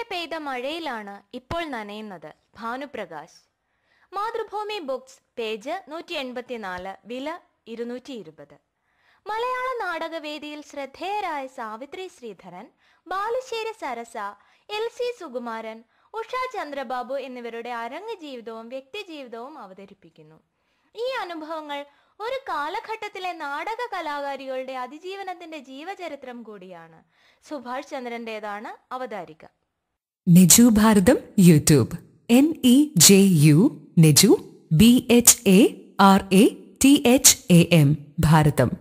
ഇന്നലെ പെയ്ത മഴയിലാണ് ഇപ്പോൾ നനയുന്നത് ഭാനുപ്രകാശ് മാതൃഭൂമി ബുക്സ് പേജ് നൂറ്റി എൺപത്തിനാല് വില ഇരുന്നൂറ്റി ഇരുപത് മലയാള നാടകവേദിയിൽ ശ്രദ്ധേയരായ സാവിത്രി ശ്രീധരൻ ബാലുശ്ശേരി സരസ എൽ സി സുകുമാരൻ ഉഷ ചന്ദ്രബാബു എന്നിവരുടെ അരങ്ങ് ജീവിതവും വ്യക്തിജീവിതവും അവതരിപ്പിക്കുന്നു ഈ അനുഭവങ്ങൾ ഒരു കാലഘട്ടത്തിലെ നാടക കലാകാരികളുടെ അതിജീവനത്തിന്റെ ജീവചരിത്രം കൂടിയാണ് സുഭാഷ് ചന്ദ്രൻ്റെതാണ് അവതാരിക Neju Bharatham YouTube N E J U Neju B H A R A T H A M Bharatam